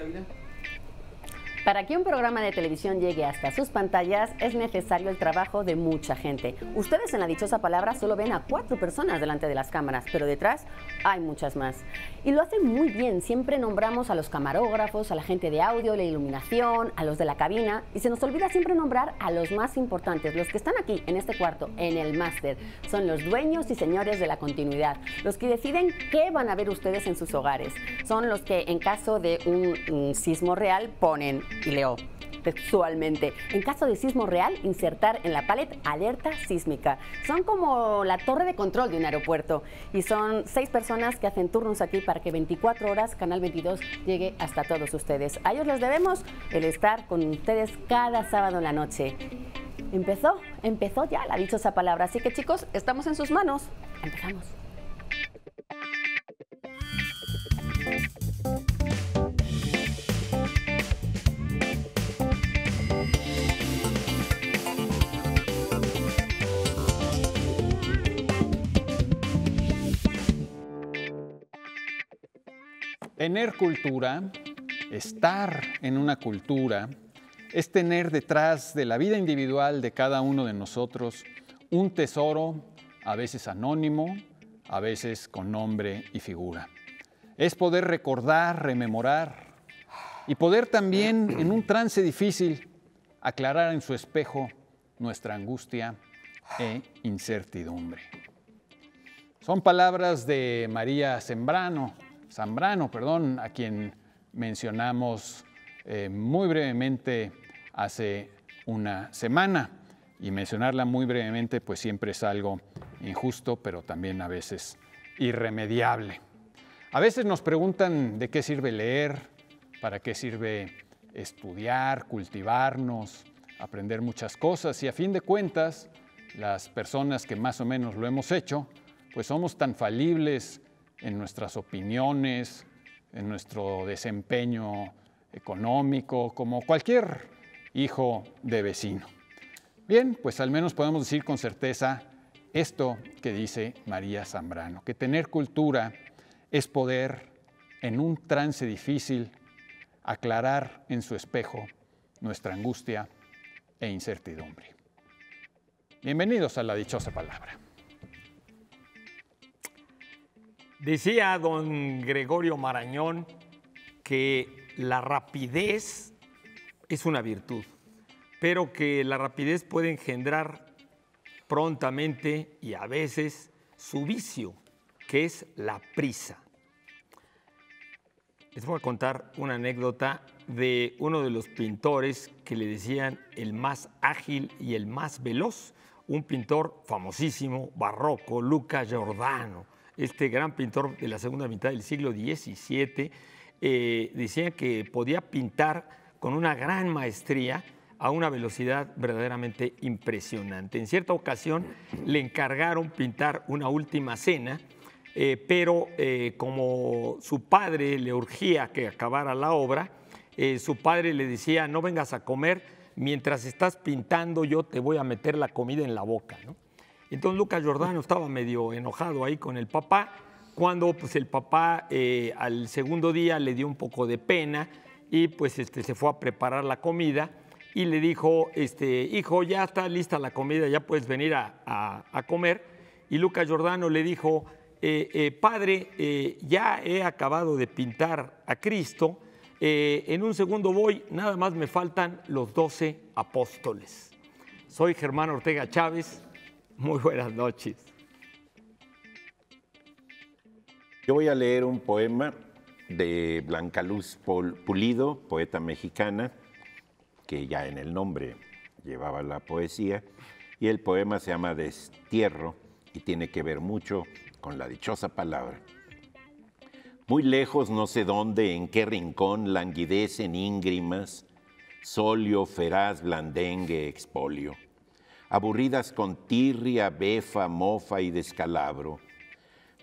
cabina? Para que un programa de televisión llegue hasta sus pantallas es necesario el trabajo de mucha gente. Ustedes en la dichosa palabra solo ven a cuatro personas delante de las cámaras, pero detrás hay muchas más. Y lo hacen muy bien, siempre nombramos a los camarógrafos, a la gente de audio, la iluminación, a los de la cabina y se nos olvida siempre nombrar a los más importantes, los que están aquí en este cuarto, en el máster. Son los dueños y señores de la continuidad, los que deciden qué van a ver ustedes en sus hogares. Son los que en caso de un, sismo real ponen y leo textualmente. En caso de sismo real, insertar en la palet alerta sísmica. Son como la torre de control de un aeropuerto y son seis personas que hacen turnos aquí para que 24 horas Canal 22 llegue hasta todos ustedes. A ellos les debemos el estar con ustedes cada sábado en la noche. Empezó, empezó ya la dichosa palabra. Así que chicos, estamos en sus manos. Empezamos. Tener cultura, estar en una cultura, es tener detrás de la vida individual de cada uno de nosotros un tesoro, a veces anónimo, a veces con nombre y figura. Es poder recordar, rememorar y poder también, en un trance difícil, aclarar en su espejo nuestra angustia e incertidumbre. Son palabras de María Sembrano, Zambrano, perdón, a quien mencionamos eh, muy brevemente hace una semana. Y mencionarla muy brevemente, pues siempre es algo injusto, pero también a veces irremediable. A veces nos preguntan de qué sirve leer, para qué sirve estudiar, cultivarnos, aprender muchas cosas. Y a fin de cuentas, las personas que más o menos lo hemos hecho, pues somos tan falibles en nuestras opiniones, en nuestro desempeño económico, como cualquier hijo de vecino. Bien, pues al menos podemos decir con certeza esto que dice María Zambrano, que tener cultura es poder, en un trance difícil, aclarar en su espejo nuestra angustia e incertidumbre. Bienvenidos a la dichosa palabra. Decía don Gregorio Marañón que la rapidez es una virtud, pero que la rapidez puede engendrar prontamente y a veces su vicio, que es la prisa. Les voy a contar una anécdota de uno de los pintores que le decían el más ágil y el más veloz, un pintor famosísimo, barroco, Luca Giordano este gran pintor de la segunda mitad del siglo XVII, eh, decía que podía pintar con una gran maestría a una velocidad verdaderamente impresionante. En cierta ocasión le encargaron pintar una última cena, eh, pero eh, como su padre le urgía que acabara la obra, su padre le decía, no vengas a comer, mientras estás pintando yo te voy a meter la comida en la boca. ¿no? Entonces Lucas Giordano estaba medio enojado ahí con el papá, cuando pues el papá eh, al segundo día le dio un poco de pena y pues este, se fue a preparar la comida y le dijo, este, hijo, ya está lista la comida, ya puedes venir a, comer. Y Lucas Giordano le dijo, eh, eh, padre, ya he acabado de pintar a Cristo, en un segundo voy, nada más me faltan los doce apóstoles. Soy Germán Ortega Chávez, muy buenas noches. Yo voy a leer un poema de Blanca Luz Pulido, poeta mexicana, que ya en el nombre llevaba la poesía, y el poema se llama Destierro y tiene que ver mucho con la dichosa palabra. Muy lejos, no sé dónde, en qué rincón languidecen íngrimas, solio, feraz, blandengue, expolio aburridas con tirria, befa, mofa y descalabro.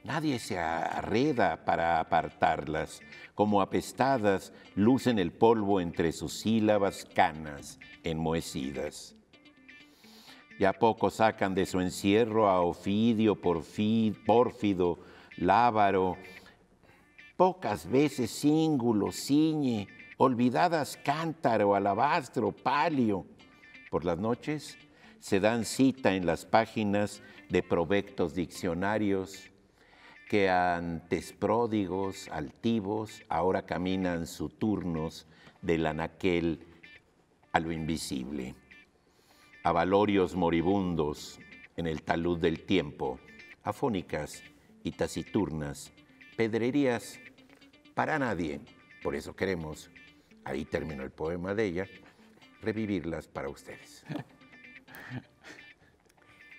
Nadie se arreda para apartarlas, como apestadas lucen el polvo entre sus sílabas canas enmohecidas. Ya poco sacan de su encierro a Ofidio, Pórfido, Lábaro, pocas veces cíngulo, ciñe, olvidadas cántaro, alabastro, palio. Por las noches se dan cita en las páginas de provectos diccionarios que antes pródigos, altivos, ahora caminan su turnos del anaquel a lo invisible, a valorios moribundos en el talud del tiempo, afónicas y taciturnas, pedrerías para nadie, por eso queremos, ahí terminó el poema de ella, revivirlas para ustedes.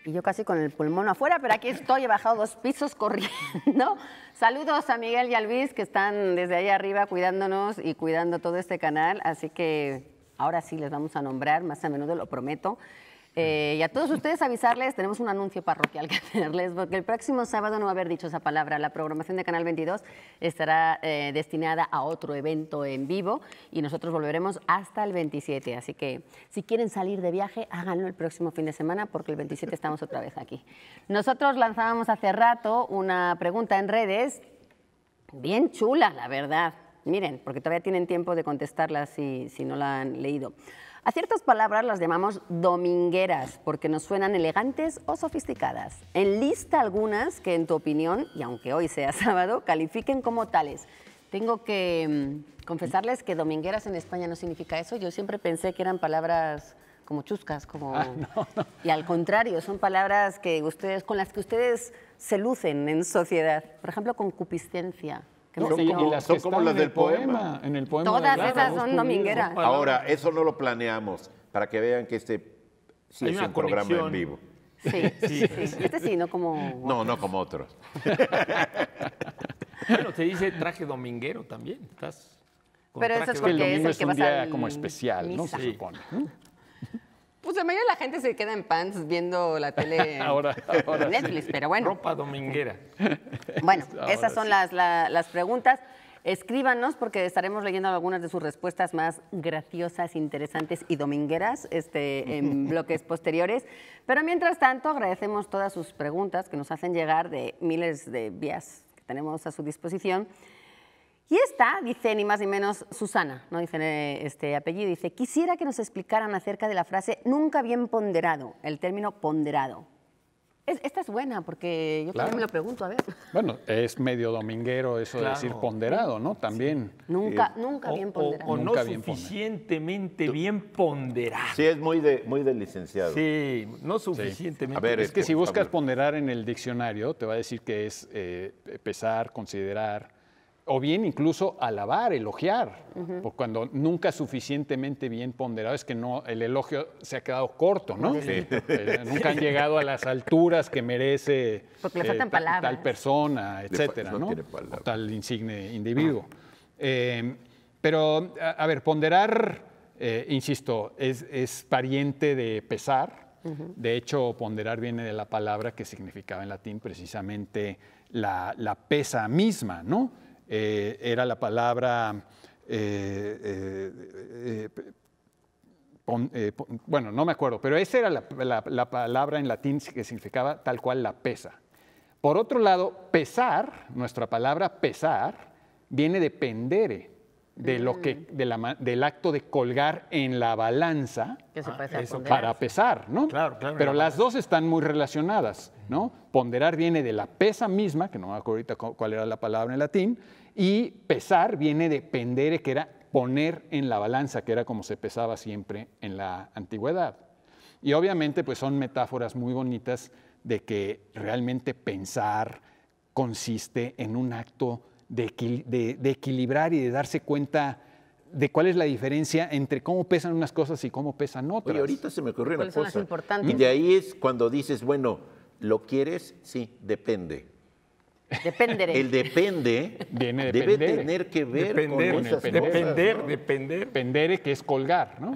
Y yo casi con el pulmón afuera, pero aquí estoy, he bajado dos pisos corriendo. Saludos a Miguel y a Luis que están desde ahí arriba cuidándonos y cuidando todo este canal. Así que ahora sí les vamos a nombrar, más a menudo lo prometo. Eh, y a todos ustedes avisarles, tenemos un anuncio parroquial que hacerles, porque el próximo sábado no va a haber dicho esa palabra. La programación de Canal 22 estará eh, destinada a otro evento en vivo y nosotros volveremos hasta el 27. Así que si quieren salir de viaje, háganlo el próximo fin de semana, porque el 27 estamos otra vez aquí. Nosotros lanzábamos hace rato una pregunta en redes, bien chula, la verdad. Miren, porque todavía tienen tiempo de contestarla si, si no la han leído. A ciertas palabras las llamamos domingueras porque nos suenan elegantes o sofisticadas. En lista algunas que en tu opinión, y aunque hoy sea sábado, califiquen como tales. Tengo que mm, confesarles que domingueras en España no significa eso. Yo siempre pensé que eran palabras como chuscas, como... Ah, y al contrario, son palabras que ustedes, con las que ustedes se lucen en sociedad. Por ejemplo, concupiscencia son como las del poema. En el poema Todas esas son domingueras. Ahora, eso no lo planeamos para que vean que este es un programa en vivo. Sí, Este sí, no como. No, no como otros. bueno, te dice traje dominguero también. Estás. Pero eso es porque es el que es un día como especial, ¿no? Se supone. Pues la mayoría la gente se queda en pants viendo la tele ahora, Netflix, pero bueno. Ropa dominguera. Bueno, esas son las, preguntas. Escríbanos porque estaremos leyendo algunas de sus respuestas más graciosas, interesantes y domingueras este, en bloques posteriores. Pero mientras tanto, agradecemos todas sus preguntas que nos hacen llegar de miles de vías que tenemos a su disposición. Y esta dice ni más ni menos Susana, no dice eh, este apellido, dice, quisiera que nos explicaran acerca de la frase nunca bien ponderado, el término ponderado. esta es buena porque yo también me lo pregunto, a ver. Bueno, es medio dominguero eso de decir ponderado, ¿no? También. Nunca, eh, nunca bien ponderado. O, no suficientemente bien ponderado. Sí, es muy de, muy de licenciado. Sí, no suficientemente. A ver, es, que, este, si buscas ponderar en el diccionario, te va a decir que es eh, pesar, considerar, o bien incluso alabar, elogiar, porque cuando nunca suficientemente bien ponderado, es que no, el elogio se ha quedado corto, ¿no? Eh, nunca han llegado a las alturas que merece eh, tal, persona, etcétera, ¿no? tal insigne individuo. Ah. Em, pero, a, ver, ponderar, eh, insisto, es, pariente de pesar. De hecho, ponderar viene de la palabra que significaba en latín precisamente la, la pesa misma, ¿no? Eh, era la palabra, eh, eh, bueno, no me acuerdo, pero esa era la palabra en latín que significaba tal cual la pesa. Por otro lado, pesar, nuestra palabra pesar, viene de pendere, de lo que, mm. del acto de colgar en la balanza ah, para pesar, ¿no? Claro, Pero las dos están muy relacionadas, ¿no? Ponderar viene de la pesa misma, que no me acuerdo ahorita cuál era la palabra en latín, y pesar viene de pendere, que era poner en la balanza, que era como se pesaba siempre en la antigüedad. Y obviamente, pues son metáforas muy bonitas de que realmente pensar consiste en un acto de, equilibrar y de darse cuenta de cuál es la diferencia entre cómo pesan unas cosas y cómo pesan otras. Y ahorita se me ocurrió una cosa. Y de ahí es cuando dices, bueno, ¿lo quieres? Sí, depende. El depende Viene debe tener que ver con esas depender, depender, depender, que es colgar, ¿no?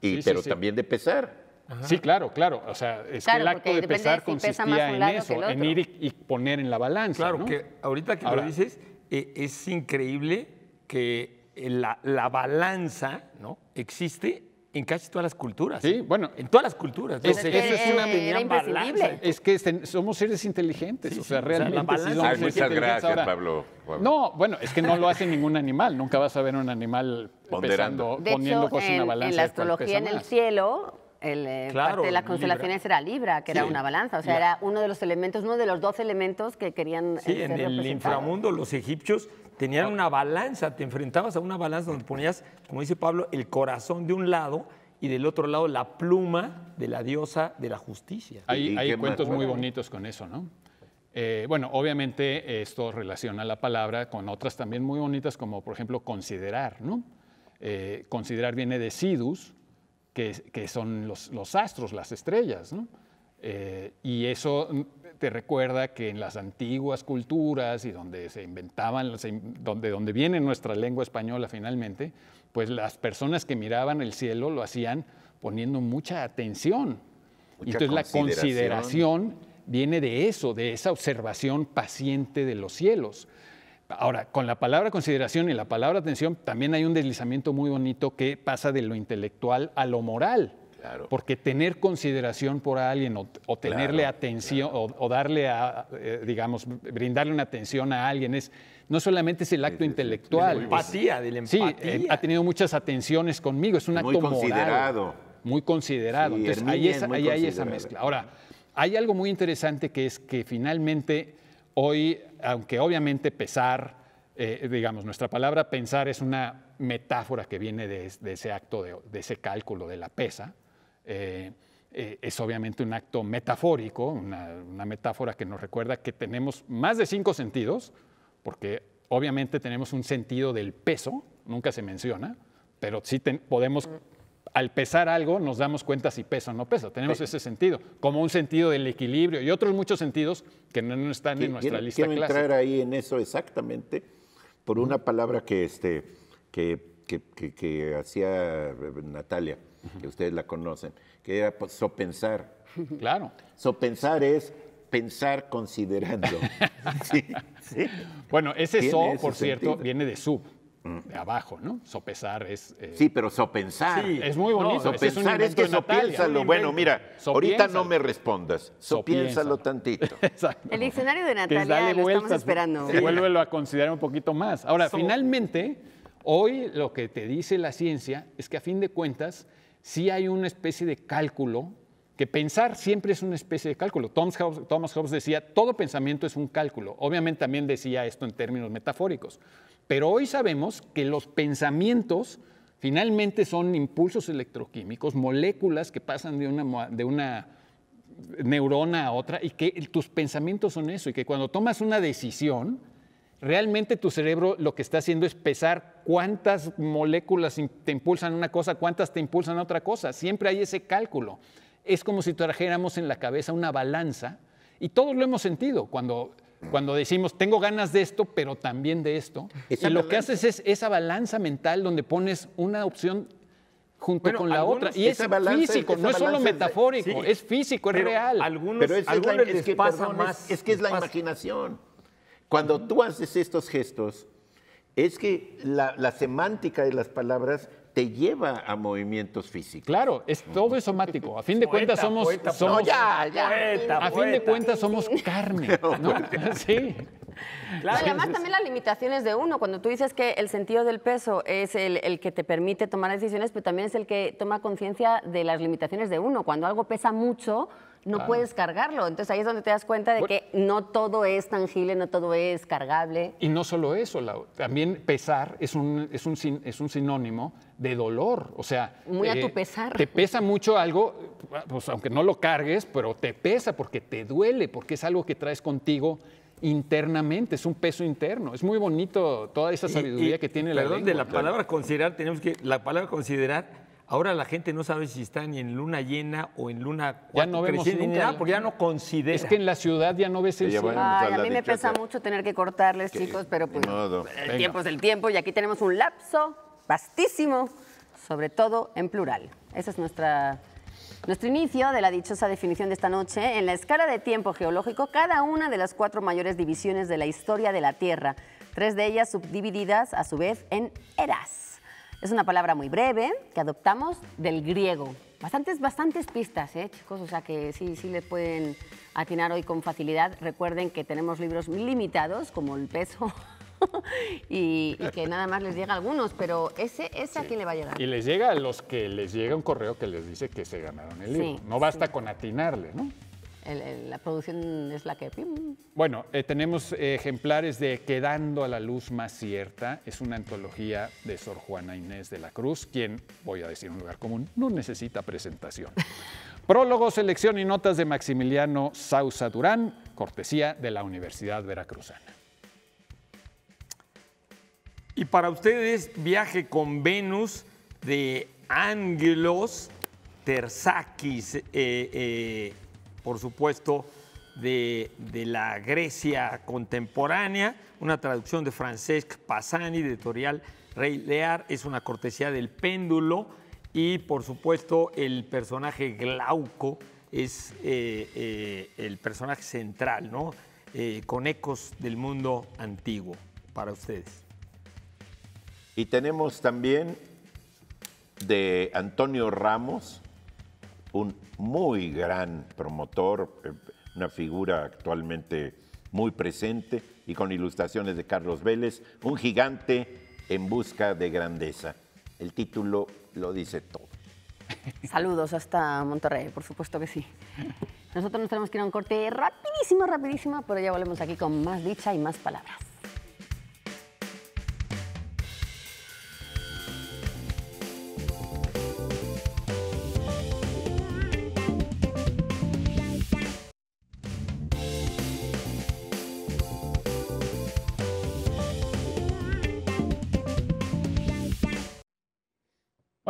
Y, pero también de pesar. Sí, claro, claro. O sea, es que el acto de pesar consistía en eso, en ir y, poner en la balanza. Claro, que ahorita que Ahora, lo dices, e, es increíble que eh, la, balanza ¿no? existe en casi todas las culturas. Sí, bueno. En todas las culturas. Es, eso es una era balanza. Es que este, somos seres inteligentes, o sea, realmente. muchas gracias, Pablo. No, bueno, es que no lo hace ningún animal. Nunca vas a ver un animal Ponderando. poniendo cosas en, la balanza. En la astrología en el cielo el, eh, parte de las constelaciones era Libra, que era una balanza, o sea, era uno de los elementos, uno de los dos elementos que querían. Eh, sí, en el inframundo los egipcios tenían una balanza, te enfrentabas a una balanza donde ponías, como dice Pablo, el corazón de un lado y del otro lado la pluma de la diosa de la justicia. Hay, cuentos muy bonitos con eso, ¿no? Eh, bueno, obviamente esto relaciona la palabra con otras también muy bonitas, como por ejemplo considerar, ¿no? considerar viene de sidus, que, son los, astros, las estrellas. Eh, y eso te recuerda que en las antiguas culturas y donde se inventaban, donde, donde viene nuestra lengua española finalmente, pues las personas que miraban el cielo lo hacían poniendo mucha atención. Mucha Entonces la consideración viene de eso, de esa observación paciente de los cielos. Ahora, con la palabra consideración y la palabra atención, también hay un deslizamiento muy bonito que pasa de lo intelectual a lo moral. Claro. Porque tener consideración por alguien o, tenerle atención O, darle a, eh, digamos, brindarle una atención a alguien es no solamente es el acto intelectual. Es empatía, del eh, empatía. Sí, ha tenido muchas atenciones conmigo, es un acto Moral, muy considerado. Sí, Entonces, ahí, hay esa mezcla. Ahora, hay algo muy interesante que es que finalmente Hoy, aunque obviamente pesar, eh, digamos, nuestra palabra pensar es una metáfora que viene de, ese acto, de, ese cálculo de la pesa. Eh, eh, es obviamente un acto metafórico, una, metáfora que nos recuerda que tenemos más de cinco sentidos, porque obviamente tenemos un sentido del peso, nunca se menciona, pero sí podemos al pesar algo nos damos cuenta si pesa o no pesa. Tenemos ese sentido, como un sentido del equilibrio y otros muchos sentidos que no, están en nuestra lista quiero entrar ahí en eso exactamente por una palabra que, este, que, hacía eh, Natalia, que ustedes la conocen, que era pues, sopensar. Claro. Sopensar es pensar considerando. bueno, ese so, por cierto, viene de su abajo, ¿no? Sopesar es... Eh, sí, pero sopensar. Sí, es muy bonito. sopensar es, que sopiénsalo. Bueno, mira, ahorita no me respondas. Sopiénsalo, tantito. Exacto. El diccionario de Natalia lo estamos esperando. Sí. Vuélvelo a considerar un poquito más. Ahora, finalmente, hoy lo que te dice la ciencia es que a fin de cuentas sí hay una especie de cálculo que pensar siempre es una especie de cálculo. Thomas Hobbes, decía, todo pensamiento es un cálculo. Obviamente también decía esto en términos metafóricos, pero hoy sabemos que los pensamientos finalmente son impulsos electroquímicos, moléculas que pasan de una, de una neurona a otra y que tus pensamientos son eso y que cuando tomas una decisión, realmente tu cerebro lo que está haciendo es pesar cuántas moléculas te impulsan una cosa, cuántas te impulsan otra cosa. Siempre hay ese cálculo es como si trajéramos en la cabeza una balanza y todos lo hemos sentido cuando, cuando decimos, tengo ganas de esto, pero también de esto. Y lo que haces es esa balanza mental donde pones una opción junto con la otra. Y es físico, no es solo metafórico, es físico, es real. pero es, que Es, que es la imaginación. Cuando tú haces estos gestos, es que la, la semántica de las palabras te lleva a movimientos físicos. Claro, es, todo es somático. A fin de cuentas somos... somos a de cuentas somos carne, sí. además también las limitaciones de uno. Cuando tú dices que el sentido del peso es el, que te permite tomar decisiones, pero también es el que toma conciencia de las limitaciones de uno. Cuando algo pesa mucho, no puedes cargarlo. Entonces ahí es donde te das cuenta de que no todo es tangible, no todo es cargable. Y no solo eso, también pesar es un, es un, es un sinónimo de dolor. O sea. Muy a tu eh, pesar. Te pesa mucho algo, pues aunque no lo cargues, pero te pesa porque te duele, porque es algo que traes contigo internamente, es un peso interno. Es muy bonito toda esa sabiduría que tiene la de la palabra considerar, tenemos que. La palabra considerar. Ahora la gente no sabe si está ni en luna llena o en luna ya no vemos nunca, porque ya no considera. Es que en la ciudad ya no ves el pues, a, mí me pesa mucho tener que cortarles, chicos, pero pues el tiempo es el tiempo y aquí tenemos un lapso Bastísimo, sobre todo en plural. Ese es nuestra, nuestro inicio de la dichosa definición de esta noche. En la escala de tiempo geológico, cada una de las cuatro mayores divisiones de la historia de la Tierra, tres de ellas subdivididas a su vez en eras. Es una palabra muy breve que adoptamos del griego. Bastantes, bastantes pistas, ¿eh, chicos? O sea que sí, sí le pueden atinar hoy con facilidad. Recuerden que tenemos libros limitados, como el peso y, que nada más les llega a algunos, pero ese, ese a quién le va a llegar. Y les llega a los que les llega un correo que les dice que se ganaron el libro. no basta con atinarle, ¿no? la producción es la que... Bueno, eh, tenemos ejemplares de Quedando a la luz más cierta. Es una antología de Sor Juana Inés de la Cruz, quien, voy a decir un lugar común, no necesita presentación. Prólogo, selección y notas de Maximiliano Sausa Durán, cortesía de la Universidad Veracruzana. Y para ustedes, viaje con Venus de Ángelos Terzakis, eh, eh, por supuesto, de, la Grecia contemporánea, una traducción de Francesc Passani, editorial Rey Lear, es una cortesía del péndulo y, por supuesto, el personaje Glauco es eh, el personaje central, ¿no? con ecos del mundo antiguo para ustedes. Y tenemos también de Antonio Ramos, un muy gran promotor, eh, una figura actualmente muy presente y con ilustraciones de Carlos Vélez, un gigante en busca de grandeza. El título lo dice todo. Saludos hasta Monterrey, por supuesto que sí. Nosotros nos tenemos que ir a un corte rapidísimo, rapidísimo, pero ya volvemos aquí con más dicha y más palabras.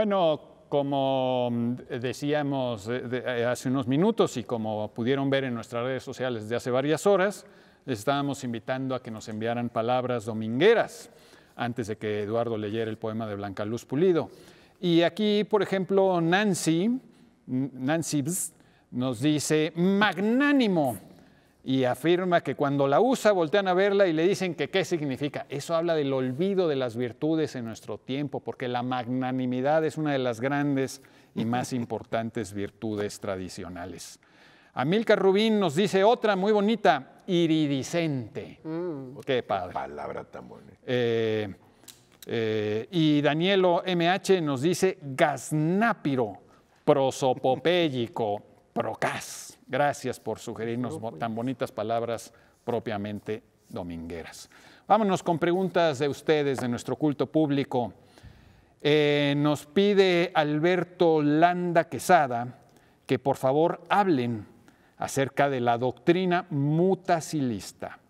Bueno, como mm, decíamos eh, eh, hace unos minutos y como pudieron ver en nuestras redes sociales de hace varias horas, les estábamos invitando a que nos enviaran palabras domingueras antes de que Eduardo leyera el poema de Blanca Luz Pulido. Y aquí, por ejemplo, Nancy, Nancy nos dice, magnánimo, y afirma que cuando la usa voltean a verla y le dicen que qué significa. Eso habla del olvido de las virtudes en nuestro tiempo, porque la magnanimidad es una de las grandes y más importantes virtudes tradicionales. Amilcar Rubín nos dice otra muy bonita, iridiscente. Mm. Qué padre. palabra tan bonita. Eh, eh, y Danielo MH nos dice gaznápiro, prosopopéyico, procas. Gracias por sugerirnos pues. tan bonitas palabras propiamente domingueras. Vámonos con preguntas de ustedes, de nuestro culto público. Eh, nos pide Alberto Landa Quesada que por favor hablen acerca de la doctrina mutacilista.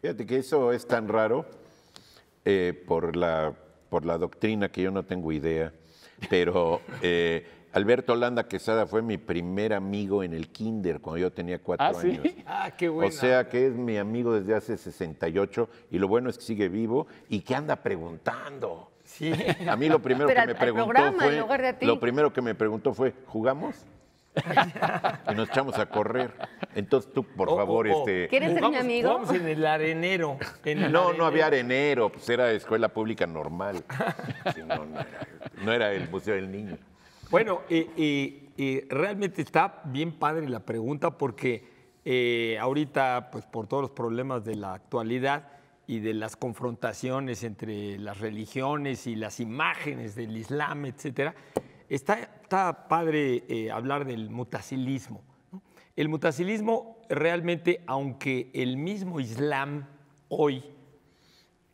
Fíjate que eso es tan raro eh, por, la, por la doctrina que yo no tengo idea, pero eh, Alberto Holanda Quesada fue mi primer amigo en el kinder cuando yo tenía cuatro ah, años. Ah, qué bueno. O sea que es mi amigo desde hace 68 y lo bueno es que sigue vivo y que anda preguntando. Sí. A mí lo primero que me preguntó fue lo primero que me preguntó fue ¿jugamos? y nos echamos a correr. Entonces tú, por oh, oh, favor, oh. este. ¿Quieres ser mi amigo? Vamos en el arenero. no, no había arenero, pues era escuela pública normal. no, era, el Museo del Niño. Bueno, y realmente está bien padre la pregunta porque eh, ahorita, pues por todos los problemas de la actualidad y de las confrontaciones entre las religiones y las imágenes del Islam, etcétera, está, padre eh, hablar del mutasilismo. El mutasilismo realmente, aunque el mismo Islam hoy,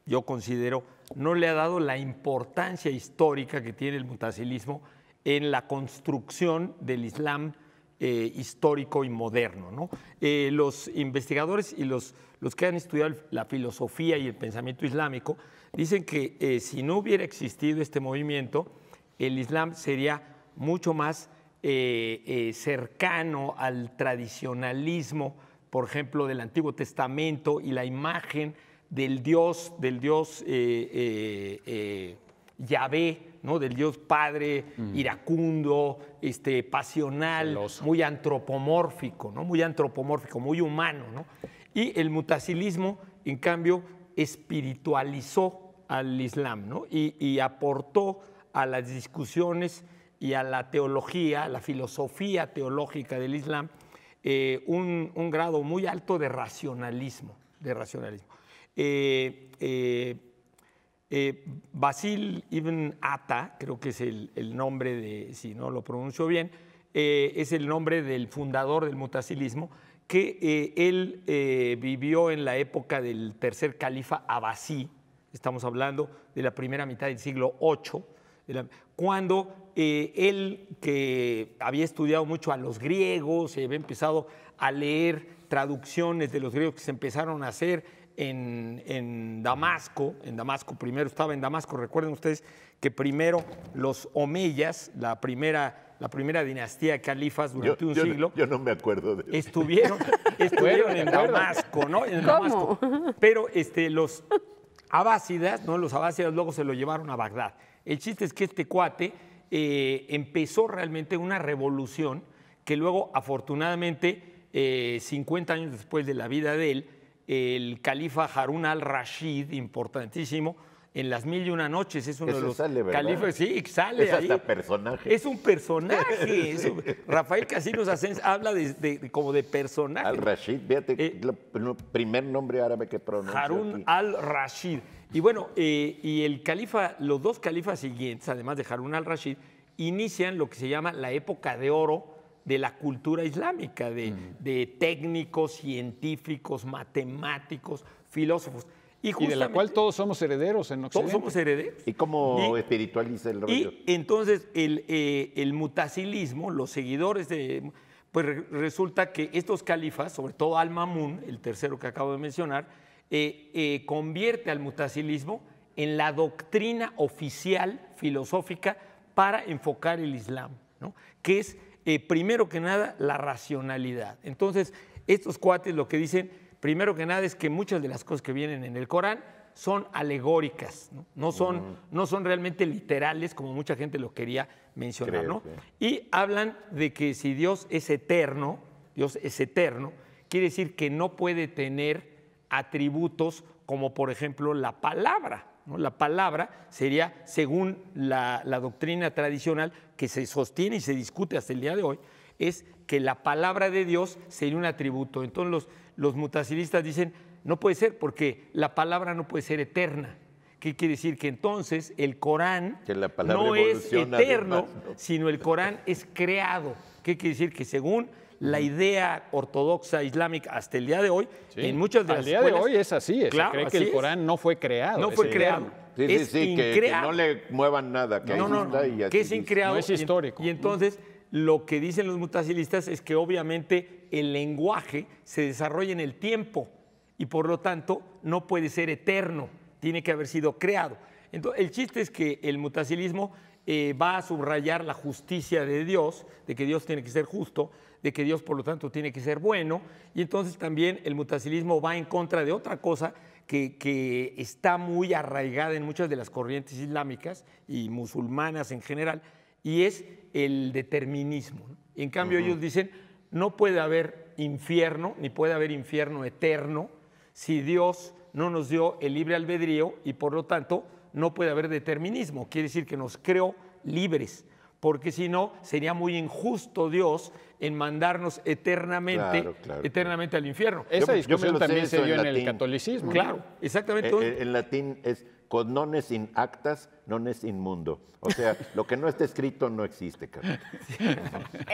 yo considero, no le ha dado la importancia histórica que tiene el mutasilismo en la construcción del Islam eh, histórico y moderno. Eh, los investigadores y los, los, que han estudiado la filosofía y el pensamiento islámico dicen que eh, si no hubiera existido este movimiento, el Islam sería mucho más cercano al tradicionalismo, por ejemplo, del Antiguo Testamento y la imagen del Dios, del Dios Yahvé, del Dios Padre, mm. iracundo, este, pasional, muy antropomórfico, ¿no? Muy antropomórfico, muy humano, ¿no? Y el mutacilismo, en cambio, espiritualizó al Islam, ¿no? Y, aportó a las discusiones y a la teología, a la filosofía teológica del Islam, eh, un, grado muy alto de racionalismo, de racionalismo. Eh, eh, eh, Basil Ibn Atta, creo que es el, nombre de, si no lo pronuncio bien, eh, es el nombre del fundador del mutasilismo, que eh, él vivió en la época del tercer califa Abbasí, estamos hablando de la primera mitad del siglo VIII, cuando él, que había estudiado mucho a los griegos, había empezado a leer traducciones de los griegos que se empezaron a hacer, en, Damasco, en Damasco primero, estaba en Damasco, recuerden ustedes que primero los Omeyas, la primera, la primera dinastía califas durante un siglo. yo no me acuerdo Estuvieron, en Damasco, ¿no? En Damasco. Pero este, los abásidas, ¿no? Los abásidas luego se lo llevaron a Bagdad. El chiste es que este cuate eh, empezó realmente una revolución que luego, afortunadamente, 50 eh, años después de la vida de él, el califa Harun al-Rashid, importantísimo, en las mil y una noches. Es uno de los sale, califas. Sí, sale. Es hasta personaje. Es un personaje. Rafael Casinos habla como de personaje. Al-Rashid, fíjate, el eh, primer nombre árabe que pronuncia. Harun al-Rashid. Y bueno, eh, y el califa, los dos califas siguientes, además de Harun al-Rashid, inician lo que se llama la época de oro de la cultura islámica, de, técnicos, científicos, matemáticos, filósofos. Y, de la cual todos somos herederos en Occidente. Todos somos herederos. ¿Y cómo espiritualiza el rollo? entonces el, eh, mutacilismo, los seguidores de... Pues resulta que estos califas, sobre todo Al-Mamun, el tercero que acabo de mencionar, eh, eh, convierte al mutasilismo en la doctrina oficial filosófica para enfocar el Islam, ¿no? que es eh, primero que nada, la racionalidad. Entonces, estos cuates lo que dicen, primero que nada, es que muchas de las cosas que vienen en el Corán son alegóricas, no, son, no son realmente literales, como mucha gente lo quería mencionar. ¿no? Y hablan de que si Dios es eterno, Dios es eterno, quiere decir que no puede tener atributos como por ejemplo la palabra. La palabra sería, según la, doctrina tradicional que se sostiene y se discute hasta el día de hoy, es que la palabra de Dios sería un atributo. Entonces los, los mutacilistas dicen, no puede ser porque la palabra no puede ser eterna. ¿Qué quiere decir? Que entonces el Corán no es eterno, sino el Corán es creado. ¿Qué quiere decir? Que según la idea ortodoxa islámica hasta el día de hoy, en muchas de las Al día de hoy es así, es cree que el Corán no fue creado. No fue creado. Sí, es sí, que, no le muevan nada, que no, no, y que es increado. No es histórico. Y, entonces lo que dicen los mutacilistas es que obviamente el lenguaje se desarrolla en el tiempo y por lo tanto no puede ser eterno, tiene que haber sido creado. Entonces, el chiste es que el mutacilismo eh, va a subrayar la justicia de Dios, de que Dios tiene que ser justo, de que Dios, por lo tanto, tiene que ser bueno, y entonces también el mutacilismo va en contra de otra cosa que, está muy arraigada en muchas de las corrientes islámicas y musulmanas en general, y es el determinismo. En cambio, ellos dicen, no puede haber infierno, ni puede haber infierno eterno, si Dios no nos dio el libre albedrío y por lo tanto no puede haber determinismo. Quiere decir que nos creó libres porque si no sería muy injusto Dios en mandarnos eternamente, eternamente al infierno. Esa discusión también se dio en, el catolicismo. Claro, exactamente. Eh, eh, en latín es con nones in actas, nones in mundo. O sea, lo que no está escrito no existe, Carlos.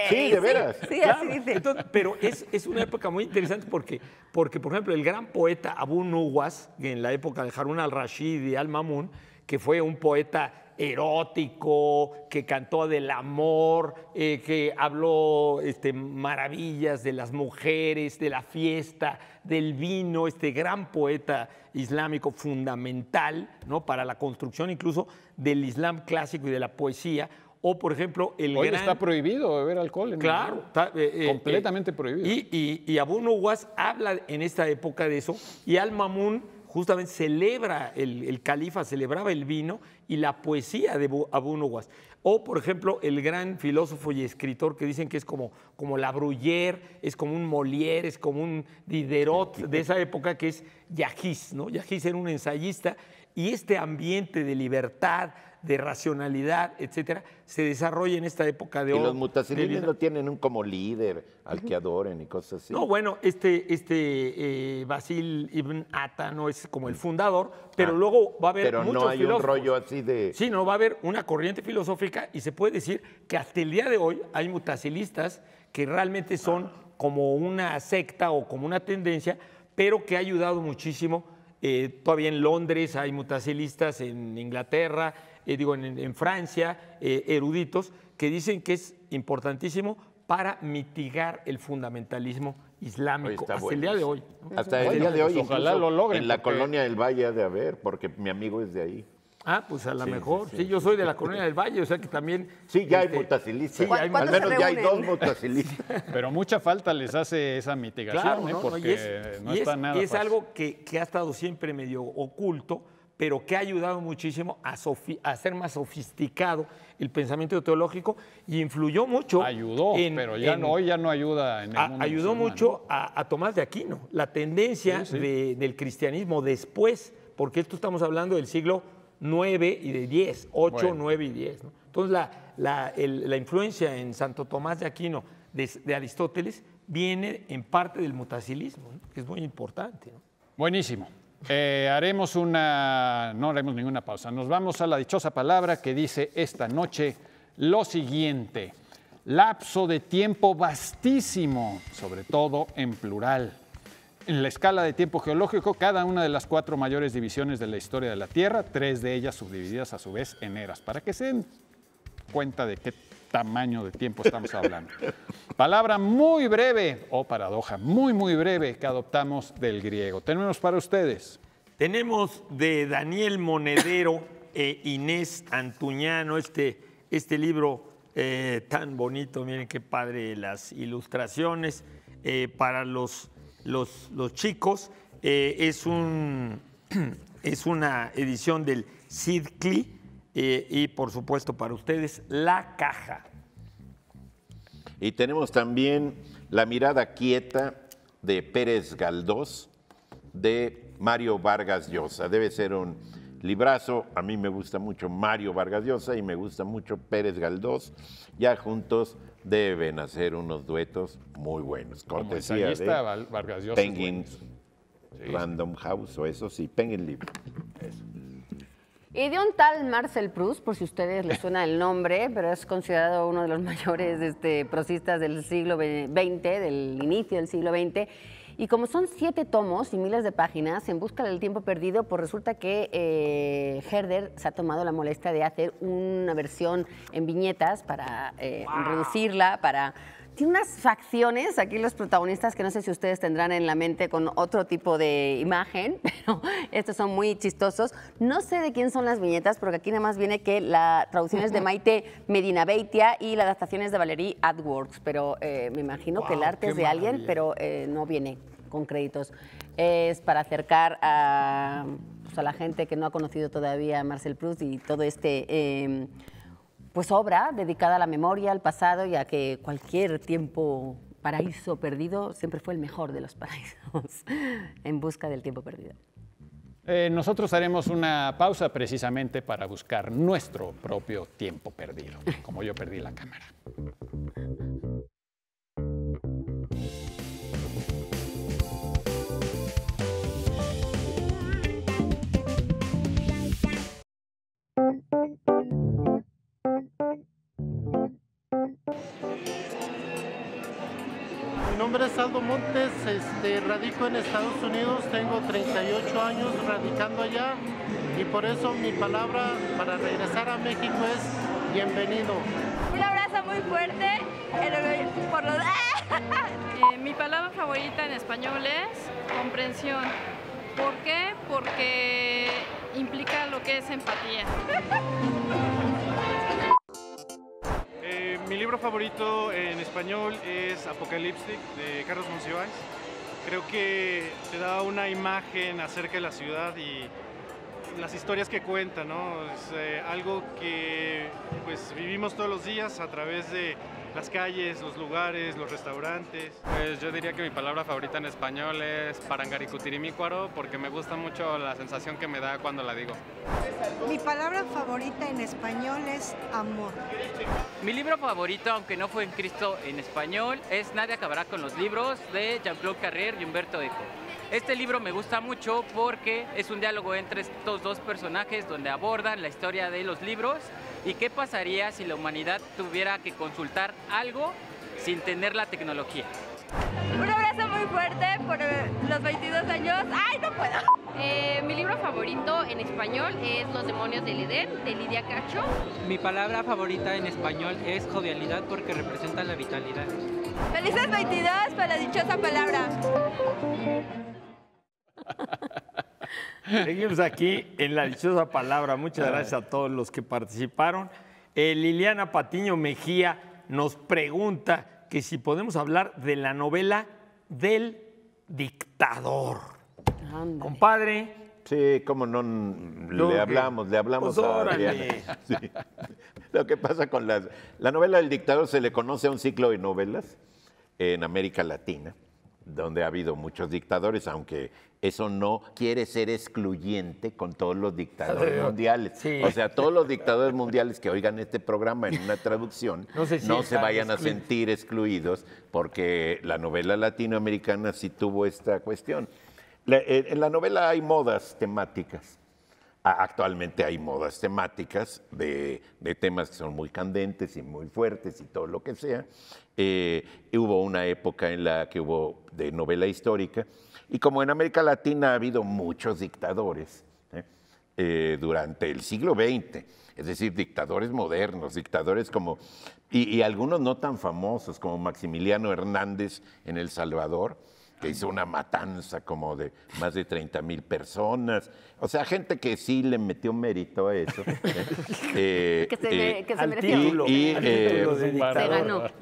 Sí, de eh, veras. Sí, así dice. pero es, una época muy interesante porque, porque, por ejemplo, el gran poeta Abu Nuwas, en la época de Harun al-Rashid y al-Mamun, que fue un poeta erótico, que cantó del amor, eh, que habló este, maravillas de las mujeres, de la fiesta, del vino, este gran poeta islámico fundamental ¿no? para la construcción incluso del Islam clásico y de la poesía. O, por ejemplo, el Hoy está prohibido beber alcohol. En El... Está, eh, eh, Completamente prohibido. Y, y, Abu Nuwas habla en esta época de eso y Al-Mamun justamente celebra, el, el, califa celebraba el vino y la poesía de Abu O, por ejemplo, el gran filósofo y escritor que dicen que es como, como la Bruyère, es como un Molière, es como un Diderot de esa época, que es Yagis, ¿no? era un ensayista y este ambiente de libertad, de racionalidad, etcétera, se desarrolla en esta época de hoy. Y los mutacilines no tienen un como líder al que adoren y cosas así. No, bueno, este, este eh, Basil Ibn Atta no es como el fundador, pero ah, luego va a haber pero no hay un rollo así de... Sí, no, va a haber una corriente filosófica y se puede decir que hasta el día de hoy hay mutacilistas que realmente son ah. como una secta o como una tendencia, pero que ha ayudado muchísimo. Eh, todavía en Londres hay mutacilistas, en Inglaterra, eh, digo, en, Francia, eh, eruditos, que dicen que es importantísimo para mitigar el fundamentalismo islámico hasta el día de hoy. Hasta el día de hoy. ojalá lo logren. En la colonia del Valle ha de haber, porque mi amigo es de ahí. Ah, pues a lo mejor. Sí, yo soy de la colonia del Valle, o sea que también. Sí, ya hay este, mutacilistas. al menos ya hay dos mutacilistas. Pero mucha falta les hace esa mitigación, ¿eh? porque no, es, está nada. Y es algo que, que, ha estado siempre medio oculto, pero que ha ayudado muchísimo a, ser hacer más sofisticado el pensamiento teológico y influyó mucho. Ayudó, pero ya no, hoy ya no ayuda. En el ayudó mucho a, Tomás de Aquino, la tendencia del cristianismo después, porque esto estamos hablando del siglo 9 y de 10, 8, 9 y 10. Entonces, la, influencia en Santo Tomás de Aquino de, Aristóteles viene en parte del mutacilismo, que es muy importante. Buenísimo. Eh, haremos una, no haremos ninguna pausa. Nos vamos a la dichosa palabra que dice esta noche lo siguiente. Lapso de tiempo vastísimo, sobre todo en plural. En la escala de tiempo geológico, cada una de las cuatro mayores divisiones de la historia de la Tierra, tres de ellas subdivididas a su vez en eras, para que se den cuenta de qué tamaño de tiempo estamos hablando. Palabra muy breve, o paradoja, muy, muy breve que adoptamos del griego. Tenemos para ustedes. Tenemos de Daniel Monedero e Inés Antuñano este, este libro eh, tan bonito, miren qué padre las ilustraciones eh, para los, los, chicos. Eh, es, un, es una edición del CIDCLI y por supuesto para ustedes La Caja y tenemos también la mirada quieta de Pérez Galdós, de Mario Vargas Llosa. Debe ser un librazo. A mí me gusta mucho Mario Vargas Llosa y me gusta mucho Pérez Galdós. Ya juntos deben hacer unos duetos muy buenos. Cortesía de Vargas Llosa Penguin Random House o eso sí, Penguin Libre. Eso. Y de un tal Marcel Proust, por si a ustedes les suena el nombre, pero es considerado uno de los mayores este, prosistas del siglo XX, del inicio del siglo XX. Y como son siete tomos y miles de páginas, en busca del tiempo perdido, pues resulta que eh, Herder se ha tomado la molestia de hacer una versión en viñetas para eh, reducirla, para tiene unas facciones, aquí los protagonistas, que no sé si ustedes tendrán en la mente con otro tipo de imagen, pero estos son muy chistosos. No sé de quién son las viñetas, porque aquí nada más viene que la traducción es de Maite Medina Beitia y la adaptación es de Valerie AdWorks, pero eh, me imagino que el arte es de alguien, pero eh, no viene con créditos. Es para acercar a, pues, a, la gente que no ha conocido todavía a Marcel Proust y todo este... Em, pues obra dedicada a la memoria, al pasado y a que cualquier tiempo paraíso perdido siempre fue el mejor de los paraísos en busca del tiempo perdido. Eh, nosotros haremos una pausa precisamente para buscar nuestro propio tiempo perdido, como yo perdí la cámara. Mi nombre es Aldo Montes, este, radico en Estados Unidos, tengo 38 años radicando allá y por eso mi palabra para regresar a México es bienvenido. Un abrazo muy fuerte por los... Eh, mi palabra favorita en español es comprensión. ¿Por qué? Porque implica lo que es empatía. favorito en español es Apocalipsis de Carlos Monsiváis. Creo que te da una imagen acerca de la ciudad y las historias que cuenta, ¿no? Es eh, algo que pues vivimos todos los días a través de las calles, los lugares, los restaurantes. Pues yo diría que mi palabra favorita en español es parangaricutirimícuaro porque me gusta mucho la sensación que me da cuando la digo. Mi palabra favorita en español es amor. Mi libro favorito, aunque no fue en Cristo en español, es Nadie acabará con los libros de Jean-Claude Carrier y Humberto Eco. Este libro me gusta mucho porque es un diálogo entre estos dos personajes donde abordan la historia de los libros ¿Y qué pasaría si la humanidad tuviera que consultar algo sin tener la tecnología? Un abrazo muy fuerte por los 22 años. ¡Ay, no puedo! Eh, mi libro favorito en español es Los demonios del Edén, de Lidia Cacho. Mi palabra favorita en español es jovialidad porque representa la vitalidad. ¡Felices 22 para la dichosa palabra! Seguimos aquí en la dichosa palabra. Muchas gracias a todos los que participaron. Eh, Liliana Patiño Mejía nos pregunta que si podemos hablar de la novela del dictador. Compadre. Sí, cómo no, le hablamos, le hablamos pues a Lo que pasa con La novela del dictador se le conoce a un ciclo de novelas en América Latina donde ha habido muchos dictadores, aunque eso no quiere ser excluyente con todos los dictadores mundiales. O sea, todos los dictadores mundiales que oigan este programa en una traducción no, se vayan a sentir excluidos porque la novela latinoamericana sí tuvo esta cuestión. Eh, en la novela hay modas temáticas Actualmente hay modas temáticas de, temas que son muy candentes y muy fuertes y todo lo que sea. Eh, hubo una época en la que hubo de novela histórica y como en América Latina ha habido muchos dictadores ¿eh? Eh, durante el siglo XX, es decir, dictadores modernos, dictadores como, y algunos no tan famosos como Maximiliano Hernández en El Salvador, que hizo una matanza como de más de 30 mil personas. O sea, gente que sí le metió mérito a eso. ¿eh? Eh, que se, eh, Y,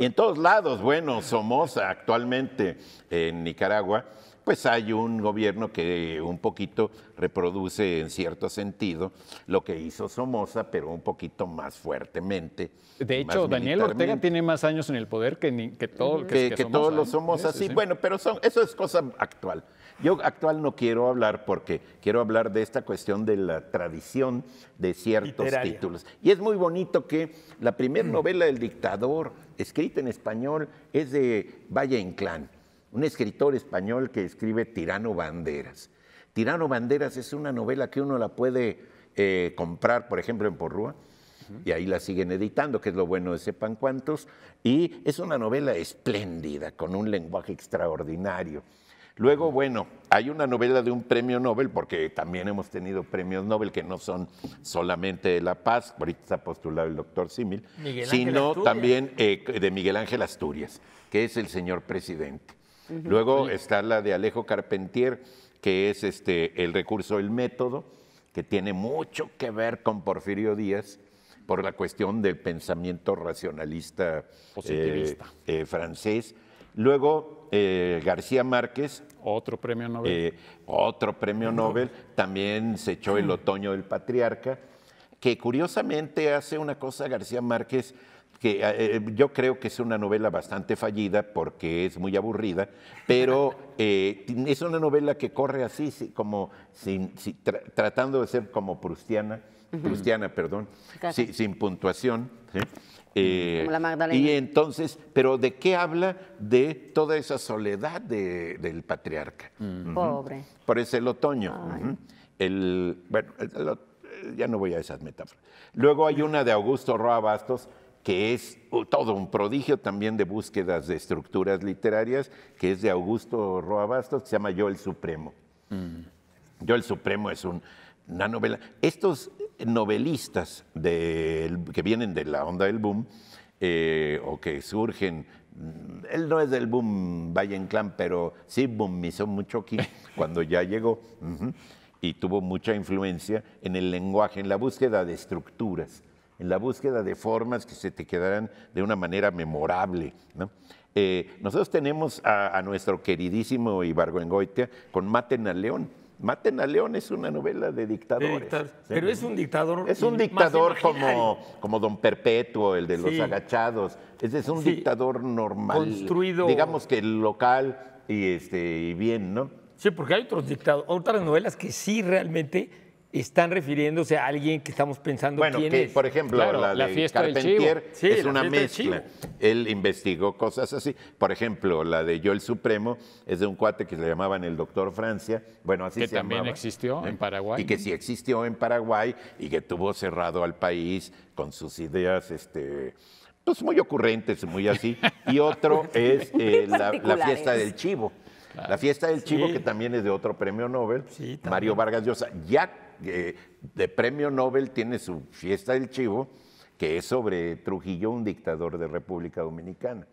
en todos lados, bueno, somos actualmente en Nicaragua pues hay un gobierno que un poquito reproduce en cierto sentido lo que hizo Somoza, pero un poquito más fuertemente. De hecho, Daniel Ortega tiene más años en el poder que, todo, que, todos los Somoza. ¿eh? Sí, bueno, pero son, eso es cosa actual. Yo actual no quiero hablar porque quiero hablar de esta cuestión de la tradición de ciertos títulos. Y es muy bonito que la primera novela del dictador, escrita en español, es de Valle Inclán un escritor español que escribe Tirano Banderas. Tirano Banderas es una novela que uno la puede eh, comprar, por ejemplo, en Porrúa, y ahí la siguen editando, que es lo bueno de sepan cuántos, y es una novela espléndida, con un lenguaje extraordinario. Luego, bueno, hay una novela de un premio Nobel, porque también hemos tenido premios Nobel que no son solamente de La Paz, ahorita está postulado el doctor Simil, sino también eh, de Miguel Ángel Asturias, que es el señor presidente. Luego está la de Alejo Carpentier, que es este, el recurso El Método, que tiene mucho que ver con Porfirio Díaz por la cuestión del pensamiento racionalista eh, eh, francés. Luego eh, García Márquez. Otro premio Nobel. otro premio Nobel. También se echó El mm. Otoño del Patriarca, que curiosamente hace una cosa García Márquez que eh, eh, yo creo que es una novela bastante fallida porque es muy aburrida, pero eh, es una novela que corre así, como sin, tratando de ser como prustiana, perdón, sin, puntuación. como la Magdalena. Y entonces, pero ¿de qué habla? De toda esa soledad del patriarca. Mm. Pobre. Por eso el otoño. el, bueno, ya no voy a esas metáforas. Luego hay una de Augusto Roa Bastos, que es uh, todo un prodigio también de búsquedas de estructuras literarias, que es de Augusto Roa Bastos, que se llama Yo el Supremo. Mm. Yo el Supremo es una novela. Estos novelistas que vienen de la onda del boom eh, o que surgen, mm, él no es del boom Valle Clan, pero sí boom hizo mucho aquí cuando ya llegó y tuvo mucha influencia en el lenguaje, en la búsqueda de estructuras en la búsqueda de formas que se te quedarán de una manera memorable. ¿no? Eh, nosotros tenemos a, nuestro queridísimo Ibargo Ibargüengoitia con Maten León. Maten León es una novela de dictadores. Pero es un dictador. Es un dictador como, como Don Perpetuo, el de los agachados. es un dictador normal. Construido. Digamos que local y, este, y bien, ¿no? Sí, porque hay otros dictadores, otras novelas que sí realmente están refiriéndose a alguien que estamos pensando bueno, Por ejemplo, la, fiesta Carpentier del chivo. es una mezcla. Él investigó cosas así. Por ejemplo, la de Yo el Supremo es de un cuate que le llamaban el Doctor Francia. Bueno, así que también existió en ¿Eh? Paraguay. Y que sí existió en Paraguay y que tuvo cerrado al país con sus ideas, este, pues muy ocurrentes, muy así. Y otro es eh, la, fiesta del chivo. La fiesta del chivo, que también es de otro premio Nobel, Mario Vargas Llosa. Ya de premio Nobel tiene su fiesta del chivo, que es sobre Trujillo, un dictador de República Dominicana.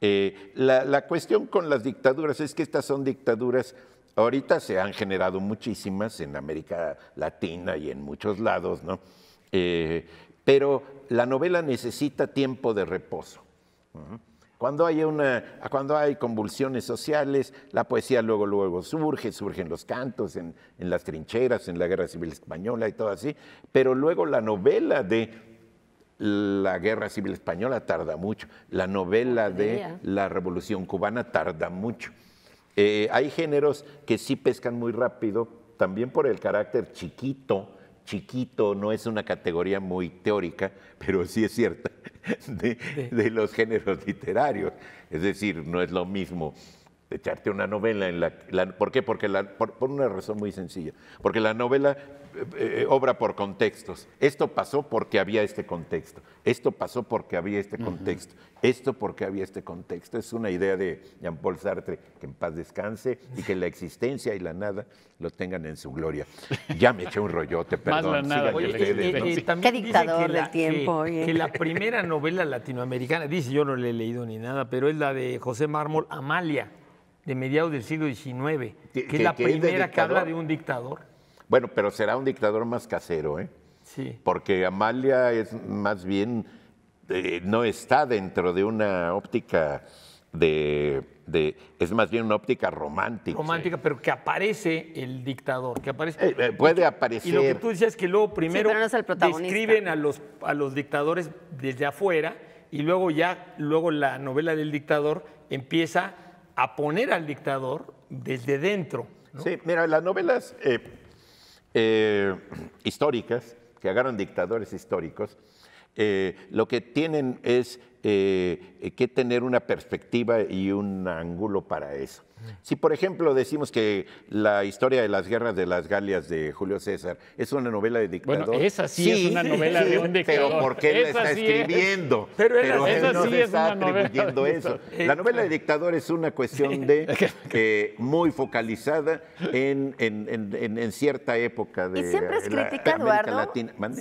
Eh, la, cuestión con las dictaduras es que estas son dictaduras, ahorita se han generado muchísimas en América Latina y en muchos lados, eh, pero la novela necesita tiempo de reposo. Cuando hay, una, cuando hay convulsiones sociales, la poesía luego, luego surge, surgen los cantos en, las trincheras, en la Guerra Civil Española y todo así, pero luego la novela de la Guerra Civil Española tarda mucho, la novela de la Revolución Cubana tarda mucho. Eh, hay géneros que sí pescan muy rápido, también por el carácter chiquito, chiquito, no es una categoría muy teórica, pero sí es cierta, de, los géneros literarios. Es decir, no es lo mismo de echarte una novela. En la, ¿Por qué? Porque la, por, una razón muy sencilla. Porque la novela eh, eh, eh, obra por contextos. Esto pasó porque había este contexto. Esto pasó porque había este contexto. Esto porque había este contexto. Es una idea de Jean-Paul Sartre, que en paz descanse y que la existencia y la nada lo tengan en su gloria. Ya me eché un rollote, perdón. Más la nada. Qué dictador del tiempo. Que, la primera novela latinoamericana, dice, yo no le he leído ni nada, pero es la de José Mármol, Amalia de mediados del siglo XIX, que, es la primera que habla de un dictador. Bueno, pero será un dictador más casero, ¿eh? Sí. Porque Amalia es más bien, eh, no está dentro de una óptica de, es más bien una óptica romántica. Romántica, pero que aparece el dictador, que aparece. Eh, eh, puede aparecer. Y lo que tú decías es que luego primero escriben describen a los, a los dictadores desde afuera y luego ya, luego la novela del dictador empieza a poner al dictador desde dentro. Sí, mira, las novelas eh, eh, históricas que agarran dictadores históricos, eh, lo que tienen es que tener una perspectiva y un ángulo para eso. Si, por ejemplo, decimos que la historia de las guerras de las Galias de Julio César es una novela de dictador. Bueno, esa sí, es una novela de un dictador. Pero ¿por la está escribiendo? Pero, él, no sí está atribuyendo eso. La novela de dictador es una cuestión de eh, muy focalizada en, cierta época de ¿Y siempre es crítica, Eduardo?